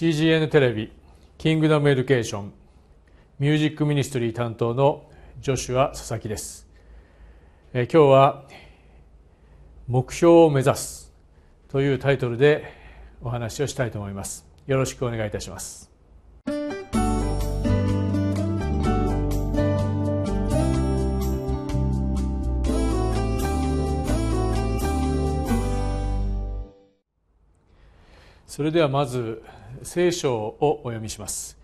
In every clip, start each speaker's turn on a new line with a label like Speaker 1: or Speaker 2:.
Speaker 1: CGN テレビキングダムエデュケーションミュージックミニストリー担当のジョシュア佐々木ですえ今日は目標を目指すというタイトルでお話をしたいと思いますよろしくお願いいたしますそれではまず聖書をお読みします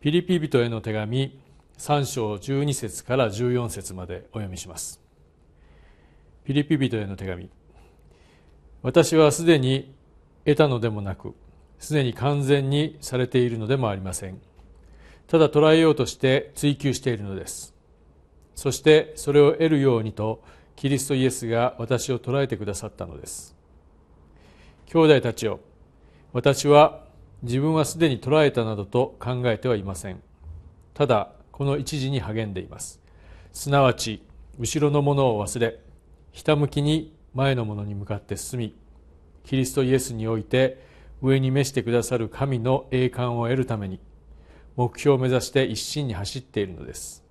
Speaker 1: ピリピ人への手紙3章12節から14節までお読みしますピリピ人への手紙私はすでに得たのでもなくすでに完全にされているのでもありませんただ捉えようとして追求しているのですそしてそれを得るようにとキリストイエスが私を捉えてくださったのです兄弟たちよ私は自分はすでに捉えたなどと考えてはいませんただこの一時に励んでいますすなわち後ろのものを忘れひたむきに前のものに向かって進みキリストイエスにおいて上に召してくださる神の栄冠を得るために目標を目指して一心に走っているのです、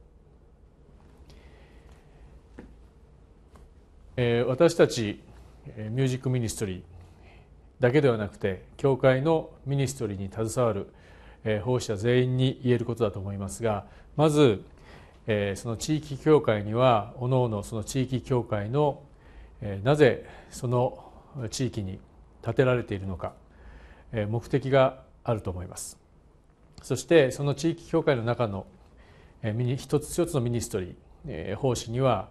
Speaker 1: えー、私たちミュージックミニストリーだけではなくて教会のミニストリーに携わる、え奉仕者全員に言えることだと思いますがまず、えその地域教会にはおのおのその地域教会の、えなぜその地域に建てられているのか、え目的があると思いますそしてその地域教会の中の、え一つ一つのミニストリー、え奉仕には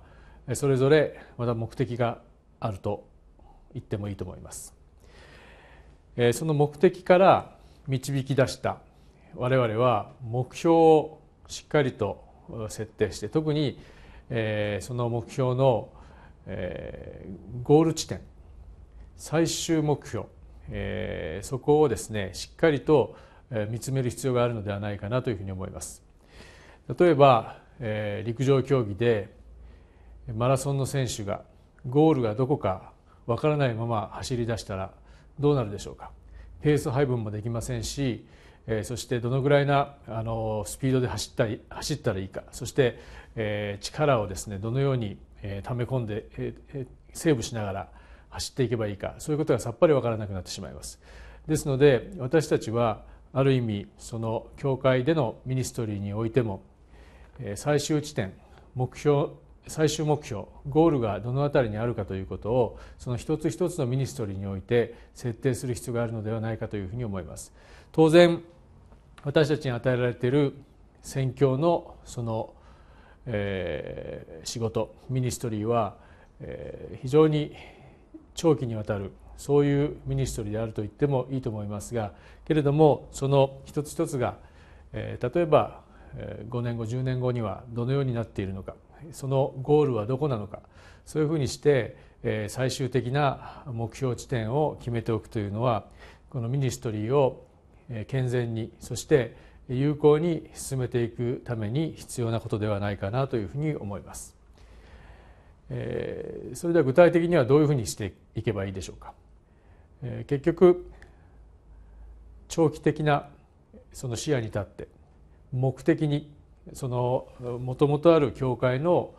Speaker 1: それぞれまた目的があると言ってもいいと思いますえその目的から導き出した我々は目標をしっかりと設定して特に、えその目標の、えゴール地点最終目標、えそこをですねしっかりと見つめる必要があるのではないかなというふうに思います。例えば、え陸上競技でマラソンの選手がゴールがどこかわからないまま走り出したらどうなるでしょうかペース配分もできませんしそしてどのぐらいなあのスピードで走ったり走ったらいいかそして、え力をですねどのように、え溜め込んで、えセーブしながら走っていけばいいかそういうことがさっぱり分からなくなってしまいます。ですので私たちはある意味その教会でのミニストリーにおいても最終地点目標最終目標ゴールがどの辺りにあるかということをその一つ一つのミニストリーにおいて設定する必要があるのではないかというふうに思います。当然私たちに与えられている宣教のその、えー、仕事ミニストリーは、えー、非常に長期にわたるそういうミニストリーであると言ってもいいと思いますがけれどもその一つ一つが、えー、例えば5年後10年後にはどのようになっているのかそのゴールはどこなのかそういうふうにして最終的な目標地点を決めておくというのはこのミニストリーを健全にそして有効に進めていくために必要なことではないかなというふうに思います。それでは具体的にはどういうふうにしていけばいいでしょうか。結局長期的なその視野に立って目的にそのもともとある教会の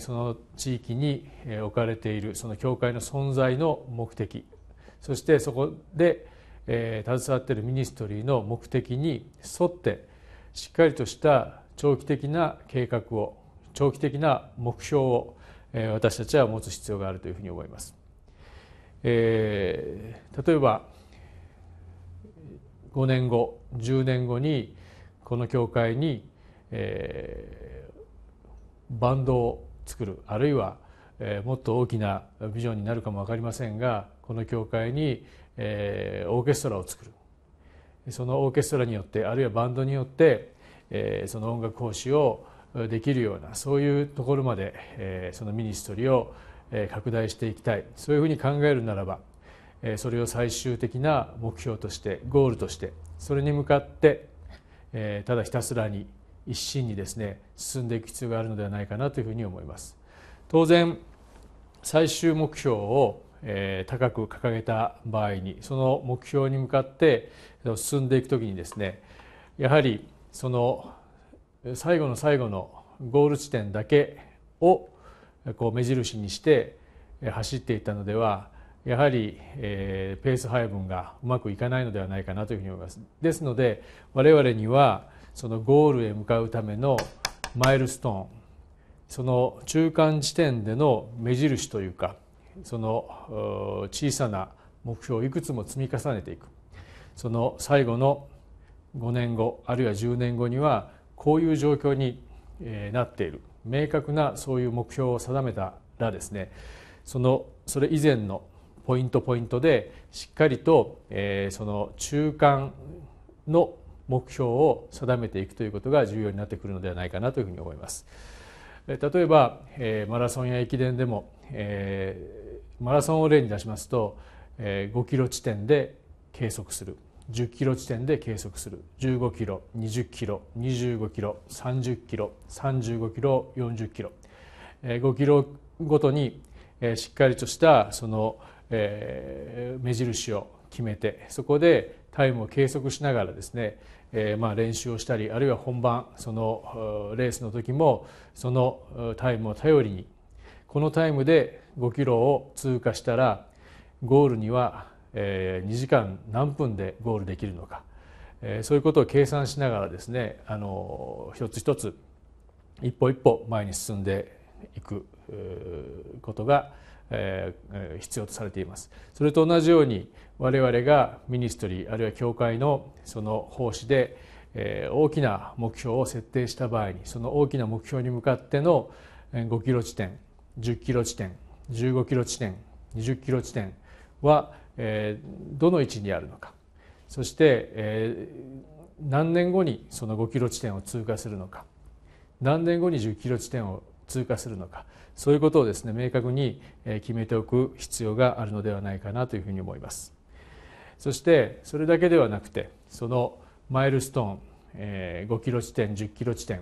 Speaker 1: その地域に置かれているその教会の存在の目的そしてそこで携わっているミニストリーの目的に沿ってしっかりとした長期的な計画を長期的な目標を私たちは持つ必要があるというふうに思います。えー、例えば5年後10年後にこの教会にえー、バンドを作るあるいは、えー、もっと大きなビジョンになるかも分かりませんがこの教会に、えー、オーケストラを作るそのオーケストラによってあるいはバンドによって、えー、その音楽講師をできるようなそういうところまで、えー、そのミニストリーを拡大していきたいそういうふうに考えるならばそれを最終的な目標としてゴールとしてそれに向かってただひたすらに一心にですね進んでいく必要があるのではないかなというふうに思います。当然最終目標を高く掲げた場合にその目標に向かって進んでいく時にですねやはりその最後の最後のゴール地点だけをこう目印にして走っていたのではやはり、えペース配分がうまくいかないのではないかなというふうに思います。ですので我々にはそのゴールへ向かうためのマイルストーンその中間地点での目印というかその小さな目標をいくつも積み重ねていくその最後の5年後あるいは10年後にはこういう状況になっている明確なそういう目標を定めたらですねそのそれ以前のポイントポイントでしっかりと、えその中間の目標を定めていくということが重要になってくるのではないかなというふうに思います。例えば、マラソンや駅伝でも、マラソンを例に出しますと、え5キロ地点で計測する10キロ地点で計測する15キロ20キロ25キロ30キロ35キロ40キロ、え5キロごとに、しっかりとしたその、目印を決めてそこでタイムを計測しながらですね、えー、まあ練習をしたりあるいは本番そのレースの時もそのタイムを頼りにこのタイムで5キロを通過したらゴールには2時間何分でゴールできるのかそういうことを計算しながらですねあの一つ一つ一歩一歩前に進んでいくことがえ必要とされていますそれと同じように我々がミニストリーあるいは教会のその奉仕で、え大きな目標を設定した場合にその大きな目標に向かっての5キロ地点10キロ地点15キロ地点20キロ地点は、えどの位置にあるのかそして、え何年後にその5キロ地点を通過するのか何年後に10キロ地点を通過するのかそういうことをですね明確に決めておく必要があるのではないかなというふうに思いますそしてそれだけではなくてそのマイルストーン5キロ地点10キロ地点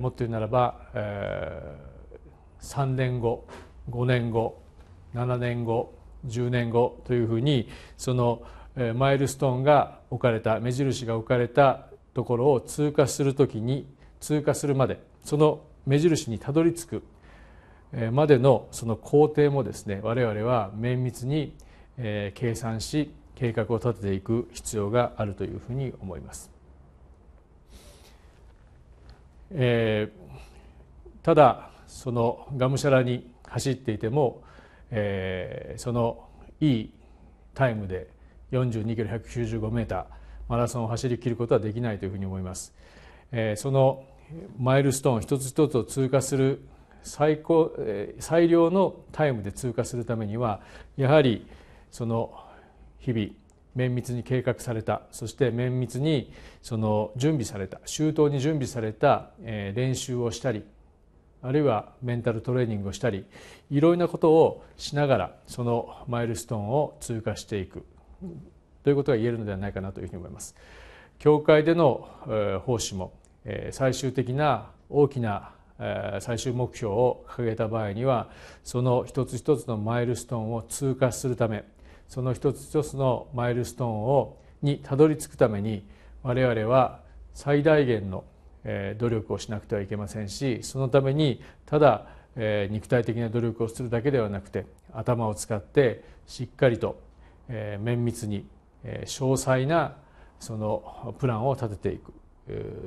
Speaker 1: もっと言うならば3年後5年後7年後10年後というふうにそのマイルストーンが置かれた目印が置かれたところを通過するときに通過するまでその目印にたどり着くまでのその工程もですね我々は綿密に計算し計画を立てていく必要があるというふうに思います。えー、ただそのがむしゃらに走っていても、えー、そのいいタイムで42キロ195メーターマラソンを走りきることはできないというふうに思います。えー、そのマイルストーン一つ一つを通過する最高最良のタイムで通過するためにはやはりその日々綿密に計画されたそして綿密にその準備された周到に準備された練習をしたりあるいはメンタルトレーニングをしたりいろいろなことをしながらそのマイルストーンを通過していくということが言えるのではないかなというふうに思います。教会での奉仕も最終的な大きな最終目標を掲げた場合にはその一つ一つのマイルストーンを通過するためその一つ一つのマイルストーンをにたどり着くために我々は最大限の努力をしなくてはいけませんしそのためにただ肉体的な努力をするだけではなくて頭を使ってしっかりと綿密に詳細なそのプランを立てていく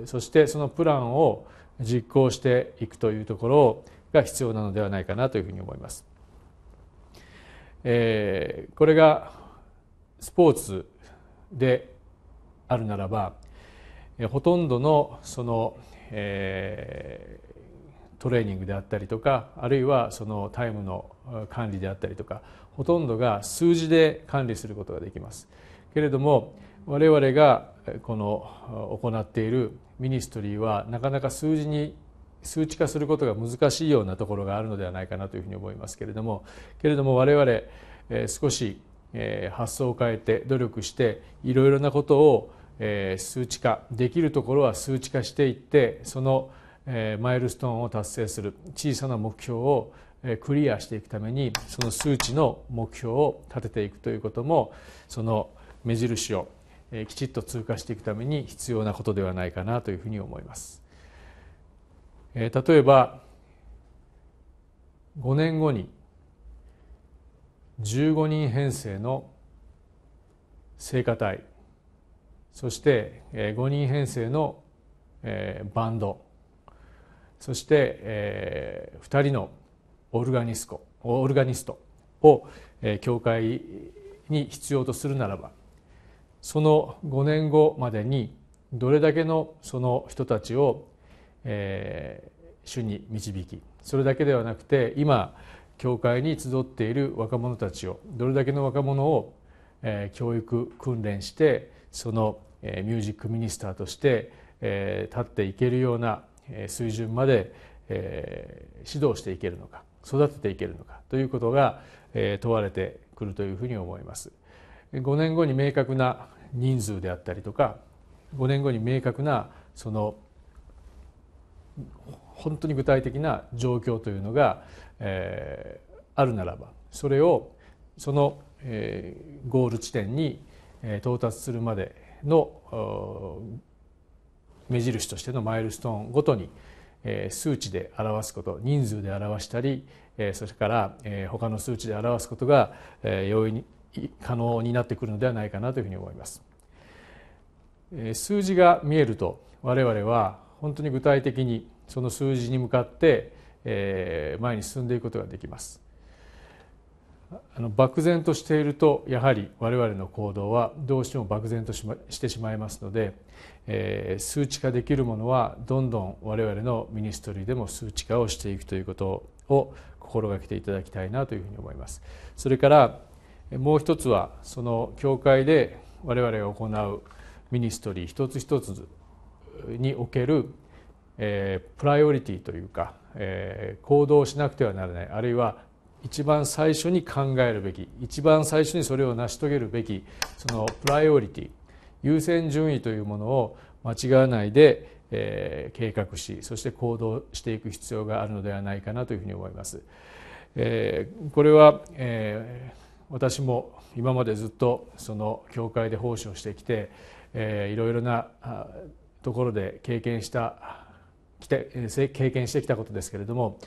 Speaker 1: そしてそのプランを実行していくというところが必要なのではないかなというふうに思います。えー、これがスポーツであるならば、ほとんどのその、えー、トレーニングであったりとかあるいはそのタイムの管理であったりとかほとんどが数字で管理することができます。けれども我々がこの行っているミニストリーはなかなか数字に数値化することが難しいようなところがあるのではないかなというふうに思いますけれどもけれども我々少し発想を変えて努力していろいろなことを数値化できるところは数値化していってそのマイルストーンを達成する小さな目標をクリアしていくためにその数値の目標を立てていくということもその目印をえきちっと通過していくために必要なことではないかなというふうに思います。え例えば5年後に15人編成の聖歌隊そして5人編成のバンドそして2人のオルガニスコオルガニストを教会に必要とするならばその5年後までにどれだけのその人たちを、えー、主に導きそれだけではなくて今教会に集っている若者たちをどれだけの若者を、えー、教育訓練してその、えー、ミュージックミニスターとして、えー、立っていけるような水準まで、えー、指導していけるのか育てていけるのかということが、えー、問われてくるというふうに思います。5年後に明確な人数であったりとか5年後に明確なその本当に具体的な状況というのが、えー、あるならばそれをその、えー、ゴール地点に到達するまでの目印としてのマイルストーンごとに数値で表すこと人数で表したりそれから他の数値で表すことが容易に可能になってくるのではないかなというふうに思います。数字が見えると我々は本当に具体的にその数字に向かって前に進んでいくことができます。あの漠然としているとやはり我々の行動はどうしても漠然とし,、ま、してしまいますので、えー、数値化できるものはどんどん我々のミニストリーでも数値化をしていくということを心がけていただきたいなというふうに思います。それからもう一つはその教会で我々が行うミニストリー一つ一つにおける、えプライオリティというか、え行動しなくてはならないあるいは一番最初に考えるべき一番最初にそれを成し遂げるべきそのプライオリティ優先順位というものを間違わないで、え計画しそして行動していく必要があるのではないかなというふうに思います。えこれは、えー私も今までずっとその教会で奉仕をしてきて、えー、いろいろなところで経験した経験してきたことですけれども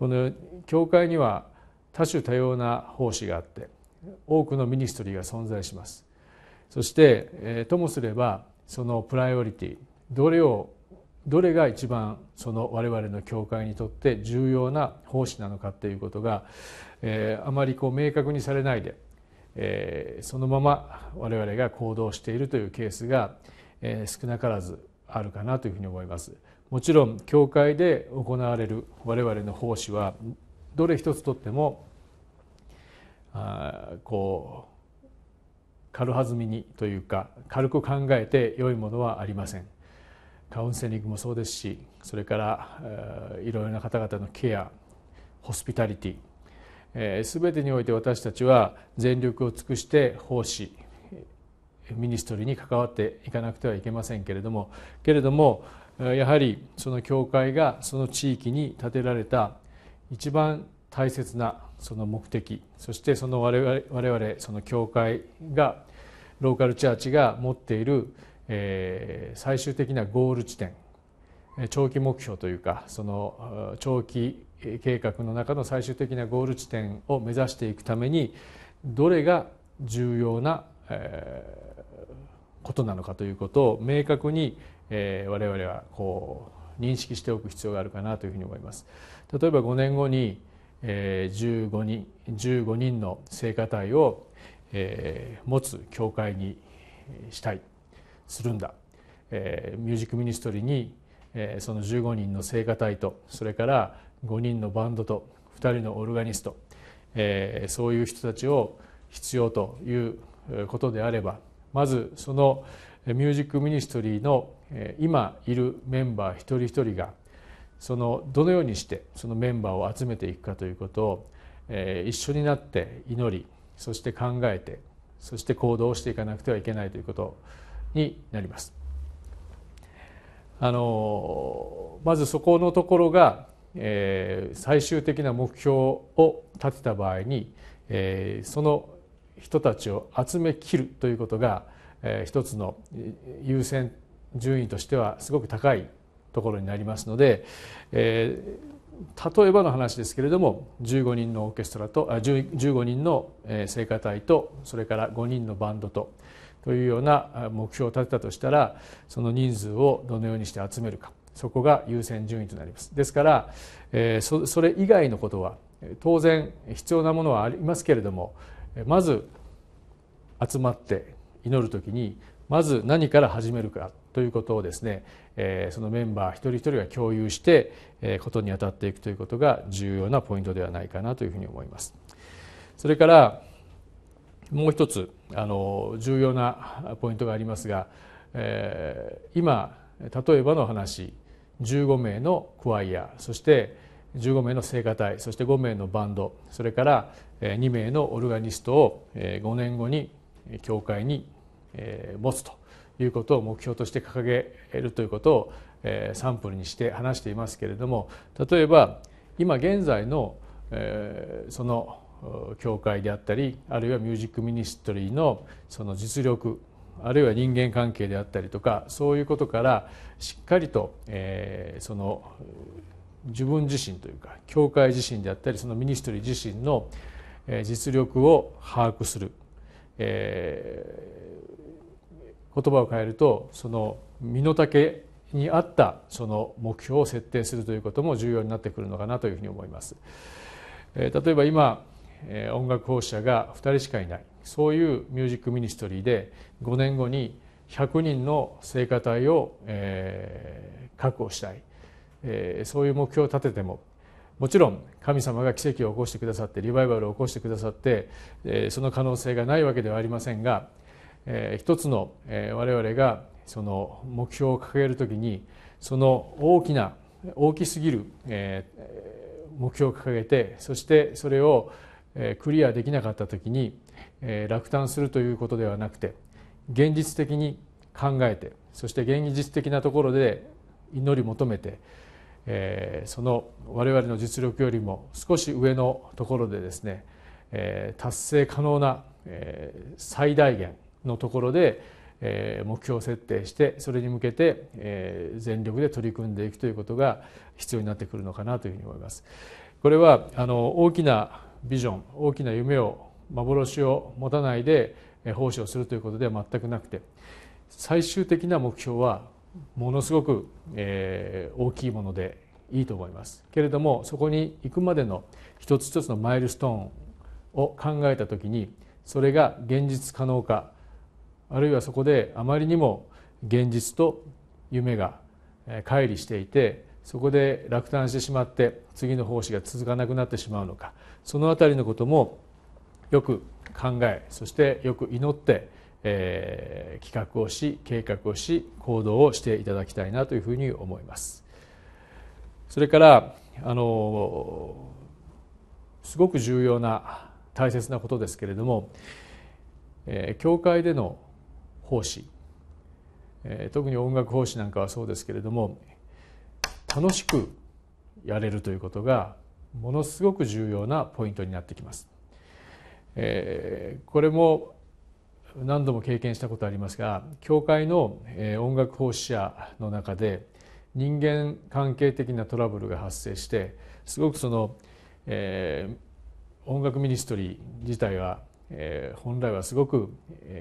Speaker 1: この教会には多種多様な奉仕があって多くのミニストリーが存在しますそして、えー、ともすればそのプライオリティどれをどれが一番その我々の教会にとって重要な奉仕なのかということがえー、あまりこう明確にされないで、えー、そのまま我々が行動しているというケースが、えー、少なからずあるかなというふうに思います。もちろん教会で行われる我々の奉仕はどれ一つとってもあこう軽はずみにというか軽く考えて良いものはありません。カウンセリングもそうですしそれからいろいろな方々のケアホスピタリティえー、全てにおいて私たちは全力を尽くして奉仕ミニストリーに関わっていかなくてはいけませんけれどもけれどもやはりその教会がその地域に建てられた一番大切なその目的そしてその我々我々その教会がローカルチャーチが持っている、え最終的なゴール地点長期目標というかその長期計画の中の最終的なゴール地点を目指していくためにどれが重要な、ことなのかということを明確に、我々はこう認識しておく必要があるかなというふうに思います。例えば5年後に、えー、15人15人の聖歌隊を、持つ教会にしたいするんだ、ミュージックミニストリーに、その15人の聖歌隊とそれから5人のバンドと2人のオルガニスト、えー、そういう人たちを必要ということであればまずそのミュージックミニストリーの今いるメンバー一人一人がそのどのようにしてそのメンバーを集めていくかということを、え一緒になって祈りそして考えてそして行動していかなくてはいけないということになります。あのまずそこのところがえー、最終的な目標を立てた場合に、えー、その人たちを集めきるということが、えー、一つの優先順位としてはすごく高いところになりますので、えー、例えばの話ですけれども15人のオーケストラとあ15人の聖歌隊とそれから5人のバンドとというような目標を立てたとしたらその人数をどのようにして集めるかそこが優先順位となりますですからそれ以外のことは当然必要なものはありますけれどもまず集まって祈る時にまず何から始めるかということをですねそのメンバー一人一人が共有してことに当たっていくということが重要なポイントではないかなというふうに思います。それからもう一つあの重要なポイントがありますが、えー、今例えばの話15名のクワイアそして15名の聖歌隊そして5名のバンドそれから2名のオルガニストを5年後に教会に持つということを目標として掲げるということをサンプルにして話していますけれども例えば今現在のその教会であったりあるいはミュージックミニストリーのその実力あるいは人間関係であったりとかそういうことからしっかりと、えー、その自分自身というか教会自身であったりそのミニストリー自身の実力を把握する、えー、言葉を変えるとその身の丈に合ったその目標を設定するということも重要になってくるのかなというふうに思います。例えば今音楽奉仕者が2人しかいないそういうミュージックミニストリーで5年後に100人の聖歌隊を、えー、確保したい、えー、そういう目標を立ててももちろん神様が奇跡を起こしてくださってリバイバルを起こしてくださって、えー、その可能性がないわけではありませんが、えー、一つの、えー、我々がその目標を掲げるときにその大きな大きすぎる、えー、目標を掲げてそしてそれをクリアできなかったときにえー、落胆するということではなくて現実的に考えてそして現実的なところで祈り求めて、えー、その我々の実力よりも少し上のところでですね、えー、達成可能な、えー、最大限のところで、えー、目標設定してそれに向けて、えー、全力で取り組んでいくということが必要になってくるのかなというふうに思います。これはあの大きなビジョン大きな夢を幻を持たないで奉仕をするということでは全くなくて最終的な目標はものすごく、大きいものでいいと思いますけれどもそこに行くまでの一つ一つのマイルストーンを考えた時にそれが現実可能かあるいはそこであまりにも現実と夢が乖離していてそこで落胆してしまって次の奉仕が続かなくなってしまうのかそのあたりのこともよく考えそしてよく祈って、えー、企画をし計画をし行動をしていただきたいなというふうに思います。それからあのすごく重要な大切なことですけれども、えー、教会での奉仕、えー、特に音楽奉仕なんかはそうですけれども楽しくやれるということがものすごく重要なポイントになってきます。えー、これも何度も経験したことありますが教会の音楽奉仕者の中で人間関係的なトラブルが発生してすごくその、えー、音楽ミニストリー自体は、えー、本来はすごく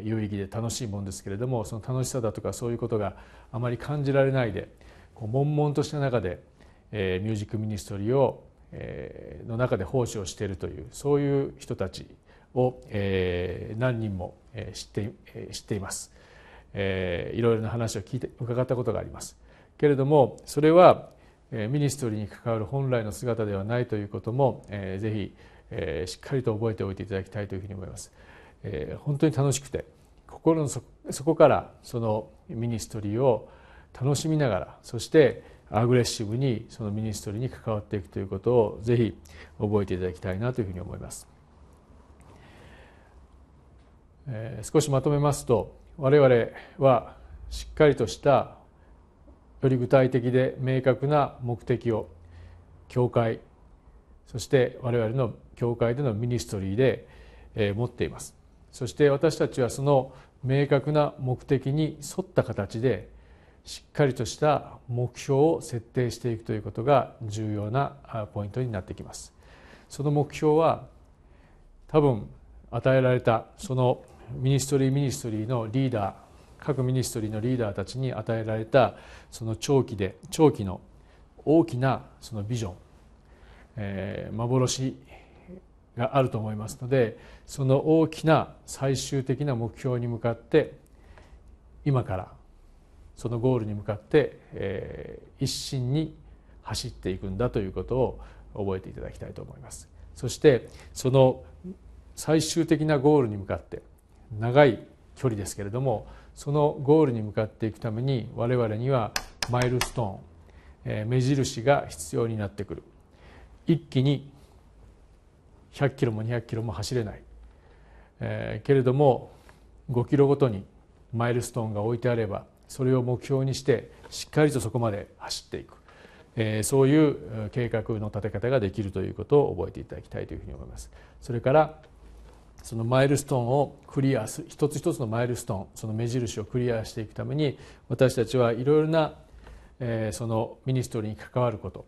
Speaker 1: 有意義で楽しいもんですけれどもその楽しさだとかそういうことがあまり感じられないでこう悶々とした中で、えー、ミュージックミニストリーを、えー、の中で奉仕をしているというそういう人たちを、えー、何人も知って知っています、えー、いろいろな話を聞いて伺ったことがありますけれどもそれはミニストリーに関わる本来の姿ではないということも、えー、ぜひ、えー、しっかりと覚えておいていただきたいというふうに思います。えー、本当に楽しくて心の底からそのミニストリーを楽しみながらそしてアグレッシブにそのミニストリーに関わっていくということをぜひ覚えていただきたいなというふうに思います。え少しまとめますと我々はしっかりとしたより具体的で明確な目的を教会そして我々の教会でのミニストリーで、え持っていますそして私たちはその明確な目的に沿った形でしっかりとした目標を設定していくということが重要なポイントになってきますその目標は多分与えられたそのミニストリーミニストリーのリーダー各ミニストリーのリーダーたちに与えられたその長期で長期の大きなそのビジョン、えー、幻があると思いますのでその大きな最終的な目標に向かって今からそのゴールに向かって、えー、一心に走っていくんだということを覚えていただきたいと思います。そしてその最終的なゴールに向かって長い距離ですけれどもそのゴールに向かっていくために我々にはマイルストーン目印が必要になってくる一気に100キロも200キロも走れない、えー、けれども5キロごとにマイルストーンが置いてあればそれを目標にしてしっかりとそこまで走っていく、えー、そういう計画の立て方ができるということを覚えていただきたいというふうに思います。それからそのマイルストーンをクリアす一つ一つのマイルストーンその目印をクリアしていくために私たちはいろいろな、えー、そのミニストリーに関わること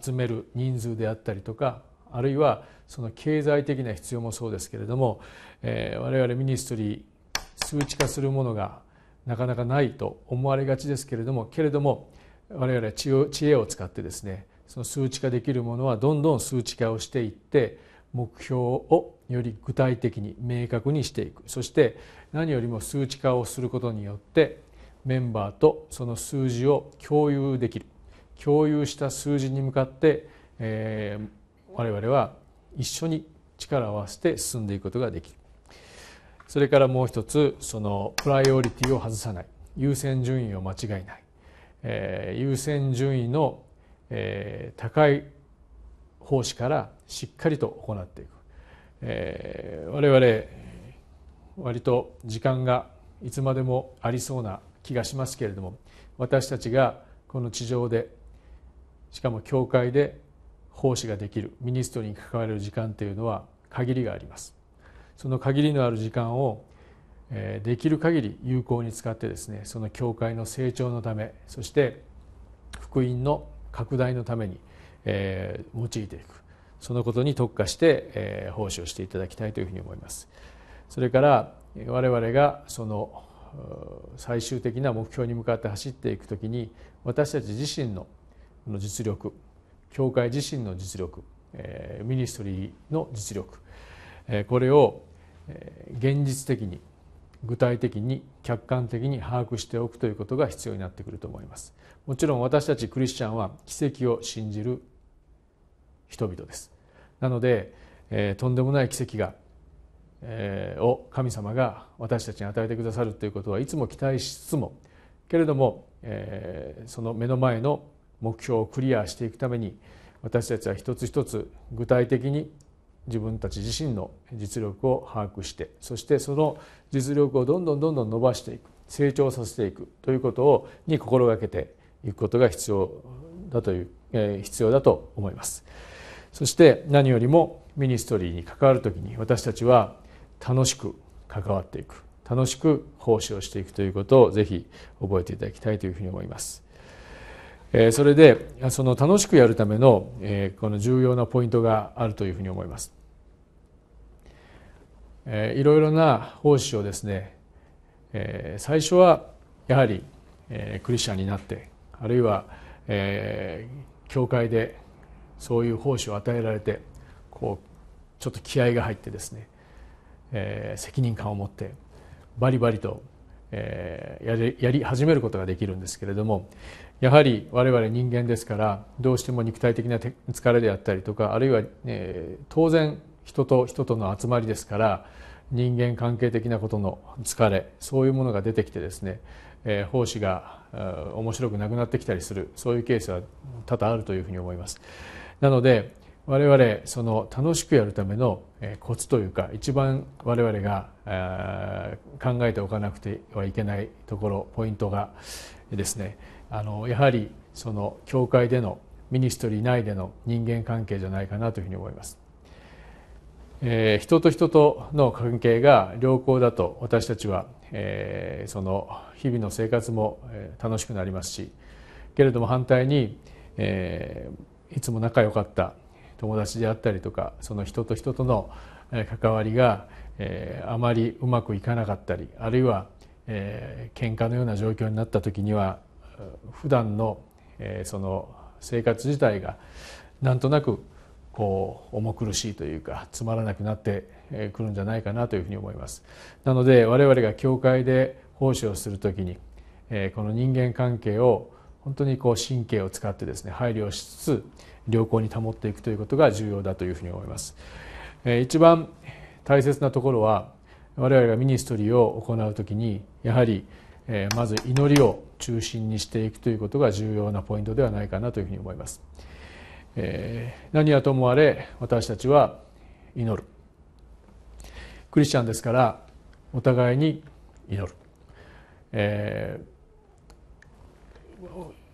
Speaker 1: 集める人数であったりとかあるいはその経済的な必要もそうですけれども、えー、我々ミニストリー数値化するものがなかなかないと思われがちですけれどもけれども我々は知恵を使ってですねその数値化できるものはどんどん数値化をしていって目標をより具体的に明確にしていくそして何よりも数値化をすることによってメンバーとその数字を共有できる共有した数字に向かって、えー、我々は一緒に力を合わせて進んでいくことができるそれからもう一つそのプライオリティを外さない優先順位を間違いない、えー、優先順位の、えー、高い奉仕からしっかりと行っていくえー、我々割と時間がいつまでもありそうな気がしますけれども私たちがこの地上でしかも教会で奉仕ができるミニストリーに関われる時間というのは限りがありますその限りのある時間をできる限り有効に使ってですねその教会の成長のためそして福音の拡大のために用いていくそのことに特化して、え奉仕をしていただきたいというふうに思いますそれから我々がその最終的な目標に向かって走っていくときに私たち自身の実力教会自身の実力ミニストリーの実力これを現実的に具体的に客観的に把握しておくということが必要になってくると思いますもちろん私たちクリスチャンは奇跡を信じる人々ですなので、えー、とんでもない奇跡が、えー、を神様が私たちに与えてくださるということはいつも期待しつつもけれども、えー、その目の前の目標をクリアしていくために私たちは一つ一つ具体的に自分たち自身の実力を把握してそしてその実力をどんどんどんどん伸ばしていく成長させていくということをに心がけていくことが必要だという、えー、必要だと思います。そして何よりもミニストリーに関わる時に私たちは楽しく関わっていく楽しく奉仕をしていくということをぜひ覚えていただきたいというふうに思います。それでその楽しくやるためのこの重要なポイントがあるというふうに思います。いろいろな奉仕をですね最初はやはりクリスチャンになってあるいは教会でそういう奉仕を与えられてこうちょっと気合が入ってですね、えー、責任感を持ってバリバリと、えー、やりやり始めることができるんですけれどもやはり我々人間ですからどうしても肉体的な疲れであったりとかあるいは、え当然人と人との集まりですから人間関係的なことの疲れそういうものが出てきてですね、えー、奉仕が面白くなくなってきたりするそういうケースは多々あるというふうに思います。なので我々その楽しくやるためのコツというか一番我々が考えておかなくてはいけないところポイントがですねあのやはりその教会でのミニストリー内での人間関係じゃないかなというふうに思います。え人と人との関係が良好だと私たちは、えその日々の生活も楽しくなりますしけれども反対に、えいつも仲良かった友達であったりとかその人と人との関わりが、あまりうまくいかなかったりあるいは、喧嘩のような状況になった時には普段の、その生活自体がなんとなくこう重苦しいというかつまらなくなってくるんじゃないかなというふうに思います。なので我々が教会で奉仕をする時にこの人間関係を本当にこう神経を使ってですね配慮しつつ良好に保っていくということが重要だというふうに思います。一番大切なところは我々がミニストリーを行う時にやはりまず祈りを中心にしていくということが重要なポイントではないかなというふうに思います。何はともあれ私たちは祈るクリスチャンですからお互いに祈る、えー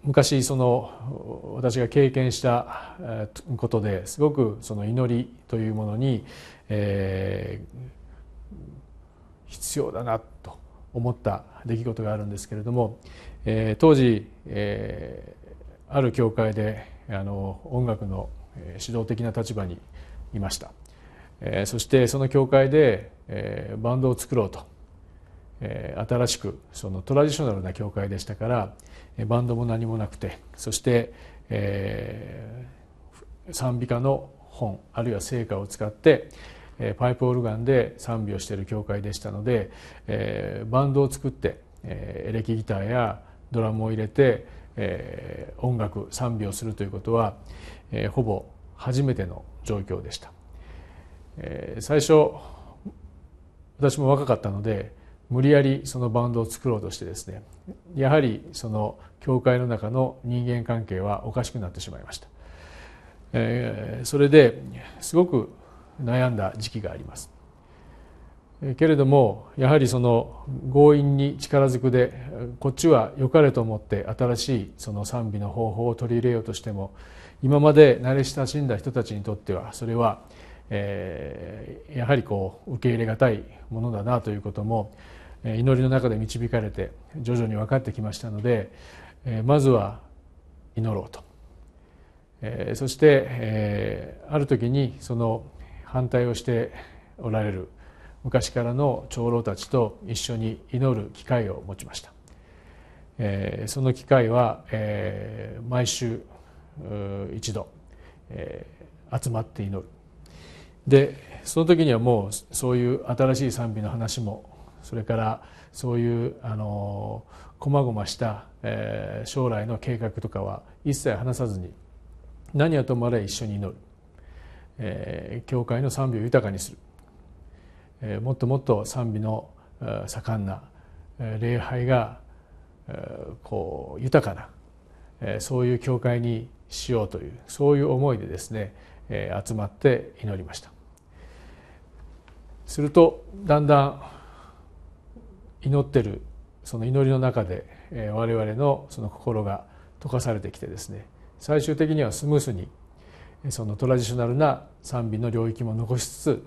Speaker 1: 昔その私が経験したことですごくその祈りというものに、えー、必要だなと思った出来事があるんですけれども、えー、当時、えー、ある教会であの音楽の指導的な立場にいました、えー、そしてその教会で、えー、バンドを作ろうと、えー、新しくそのトラディショナルな教会でしたからバンドも何もなくてそして、えー、賛美歌の本あるいは聖歌を使ってパイプオルガンで賛美をしている教会でしたので、えー、バンドを作って、えー、エレキギターやドラムを入れて、えー、音楽賛美をするということは、えー、ほぼ初めての状況でした、えー、最初私も若かったので無理やりそのバンドを作ろうとしてですねやはりその教会の中の人間関係はおかしくなってしまいました、えー、それですごく悩んだ時期がありますけれどもやはりその強引に力ずくでこっちは良かれと思って新しいその賛美の方法を取り入れようとしても今まで慣れ親しんだ人たちにとってはそれは、えー、やはりこう受け入れがたいものだなということも祈りの中で導かれて徐々に分かってきましたのでまずは祈ろうとそしてある時にその反対をしておられる昔からの長老たちと一緒に祈る機会を持ちましたその機会は毎週一度集まって祈るでその時にはもうそういう新しい賛美の話もそれからそういうあのこまごました、え将来の計画とかは一切話さずに何はともあれ一緒に祈る、え教会の賛美を豊かにする、えもっともっと賛美の盛んな礼拝がこう豊かなそういう教会にしようというそういう思いでですね集まって祈りましたするとだんだん祈ってるその祈りの中で、我々のその心が溶かされてきてですね最終的にはスムースにそのトラディショナルな賛美の領域も残しつつ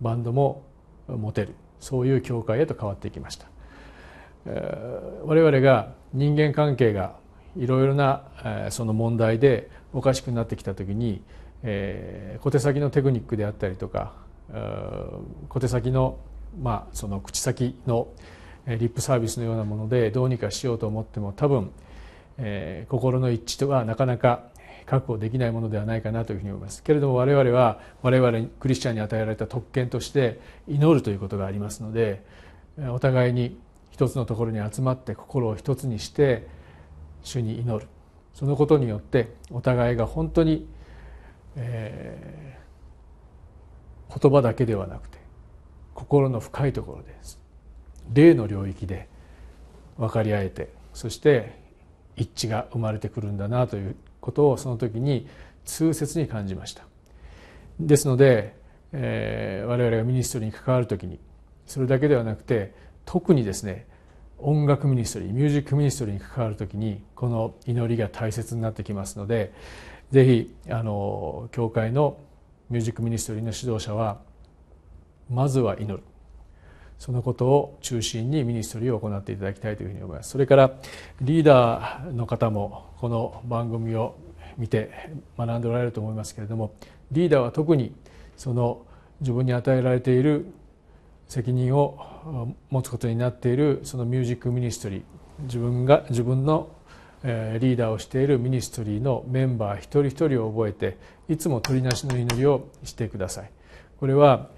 Speaker 1: バンドも持てるそういう教会へと変わっていきました、我々が人間関係がいろいろな、その問題でおかしくなってきた時に、小手先のテクニックであったりとか、小手先のまあ、その口先のリップサービスのようなものでどうにかしようと思っても多分、えー、心の一致とはなかなか確保できないものではないかなというふうに思いますけれども我々は我々クリスチャンに与えられた特権として祈るということがありますのでお互いに一つのところに集まって心を一つにして主に祈るそのことによってお互いが本当に、えー、言葉だけではなくて心の深いところです霊の領域で分かり合えてそして一致が生まれてくるんだなということをその時に痛切に感じましたですので、えー、我々がミニストリーに関わる時にそれだけではなくて特にですね音楽ミニストリーミュージックミニストリーに関わる時にこの祈りが大切になってきますので是非教会のミュージックミニストリーの指導者はまずは祈るそのことを中心にミニストリーを行っていただきたいというふうに思いますそれからリーダーの方もこの番組を見て学んでおられると思いますけれどもリーダーは特にその自分に与えられている責任を持つことになっているそのミュージックミニストリー自分が自分のリーダーをしているミニストリーのメンバー一人一人を覚えていつも取りなしの祈りをしてください。これは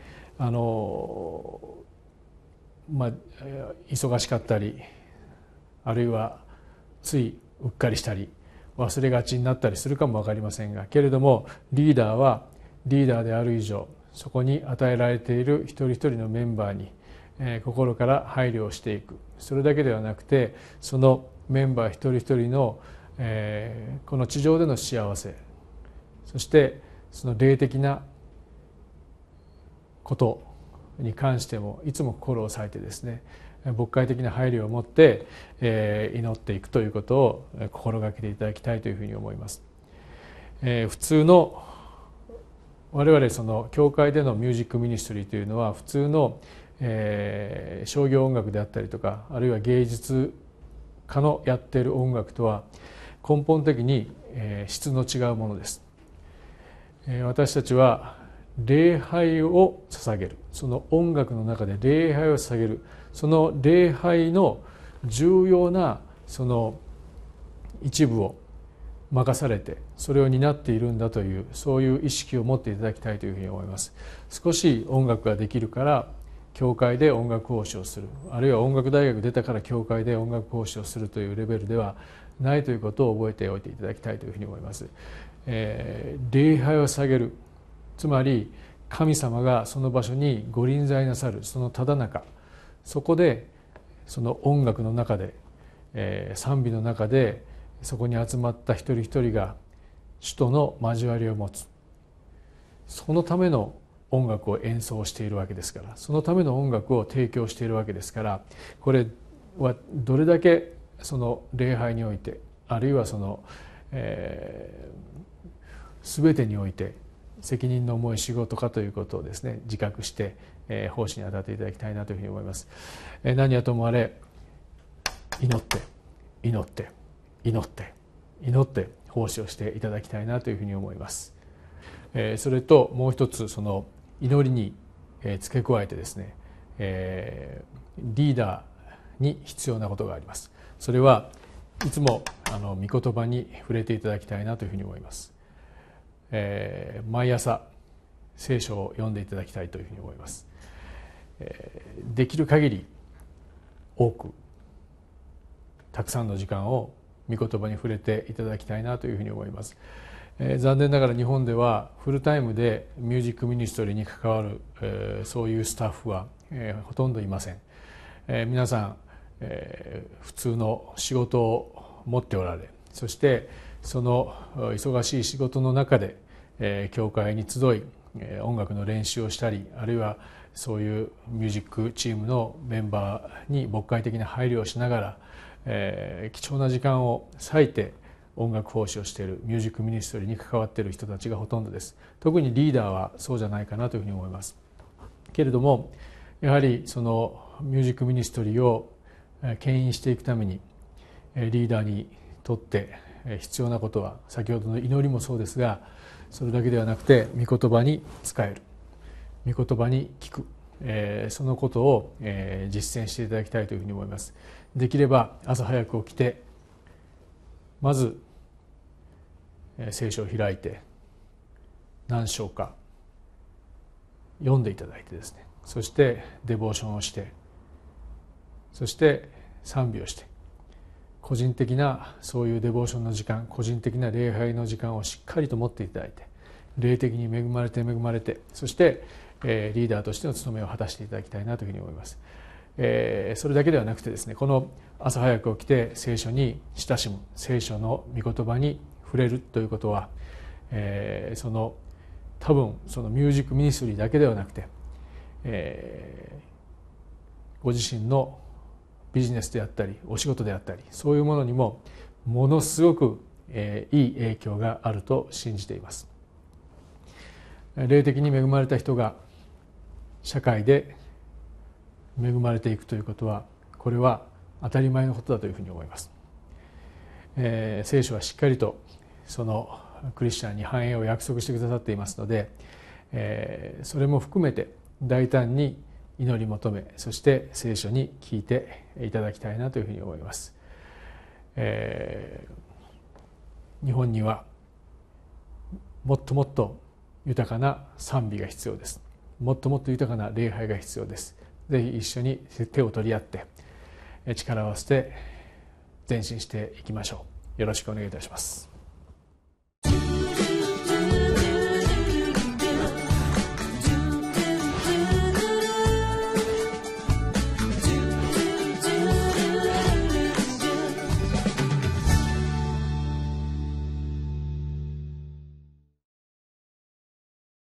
Speaker 1: あのまあ忙しかったりあるいはついうっかりしたり忘れがちになったりするかも分かりませんがけれどもリーダーはリーダーである以上そこに与えられている一人一人のメンバーに、え心から配慮をしていくそれだけではなくてそのメンバー一人一人の、えこの地上での幸せそしてその霊的なことに関してもいつも心を割いてですね牧会的な配慮を持って、えー、祈っていくということを心がけていただきたいというふうに思います。えー、普通の我々その教会でのミュージックミニストリーというのは普通の、えー、商業音楽であったりとかあるいは芸術家のやっている音楽とは根本的に、えー、質の違うものです。私たちは礼拝を捧げるその音楽の中で礼拝を捧げるその礼拝の重要なその一部を任されてそれを担っているんだというそういう意識を持っていただきたいというふうに思います少し音楽ができるから教会で音楽講師をするあるいは音楽大学出たから教会で音楽講師をするというレベルではないということを覚えておいていただきたいというふうに思います、えー、礼拝を下げるつまり神様がその場所にご臨在なさるそのただ中そこでその音楽の中で、えー、賛美の中でそこに集まった一人一人が主との交わりを持つそのための音楽を演奏しているわけですからそのための音楽を提供しているわけですからこれはどれだけその礼拝においてあるいはその、えー、全てにおいて責任の重い仕事かということをですね自覚して、奉仕に当たっていただきたいなというふうに思います、何はともあれ祈って祈って祈って祈って奉仕をしていただきたいなというふうに思います、それともう一つその祈りに付け加えてですね、リーダーに必要なことがありますそれはいつもあの御言葉に触れていただきたいなというふうに思いますえー、毎朝聖書を読んでいただきたいというふうに思います。えー、できる限り多くたくさんの時間を御言葉に触れていただきたいなというふうに思います。えー、残念ながら日本ではフルタイムでミュージックミニストリーに関わる、えー、そういうスタッフは、えー、ほとんどいません、えー、皆さん、えー、普通の仕事を持っておられそしてその忙しい仕事の中でえ教会に集い音楽の練習をしたりあるいはそういうミュージックチームのメンバーに牧会的な配慮をしながら、え貴重な時間を割いて音楽奉仕をしているミュージックミニストリーに関わっている人たちがほとんどです特にリーダーはそうじゃないかなというふうに思いますけれどもやはりそのミュージックミニストリーを牽引していくためにリーダーにとって必要なことは先ほどの祈りもそうですがそれだけではなくて御言葉に使える御言葉に聞く、えー、そのことを、えー、実践していただきたいというふうに思いますできれば朝早く起きてまず、えー、聖書を開いて何章か読んでいただいてですねそしてデボーションをしてそして賛美をして個人的なそういうデボーションの時間個人的な礼拝の時間をしっかりと持っていただいて霊的に恵まれて恵まれてそして、えリーダーとしての務めを果たしていただきたいなというふうに思います、えそれだけではなくてですねこの朝早く起きて聖書に親しむ聖書の御言葉に触れるということは、えその多分そのミュージックミニストリーだけではなくて、えご自身のビジネスであったりお仕事であったりそういうものにもものすごく、えいい影響があると信じています霊的に恵まれた人が社会で恵まれていくということはこれは当たり前のことだというふうに思います、えー、聖書はしっかりとそのクリスチャンに繁栄を約束してくださっていますので、えー、それも含めて大胆に祈り求めそして聖書に聞いていただきたいなというふうに思います。えー、日本にはもっともっと豊かな賛美が必要ですもっともっと豊かな礼拝が必要ですぜひ一緒に手を取り合って力を合わせて前進していきましょうよろしくお願いいたします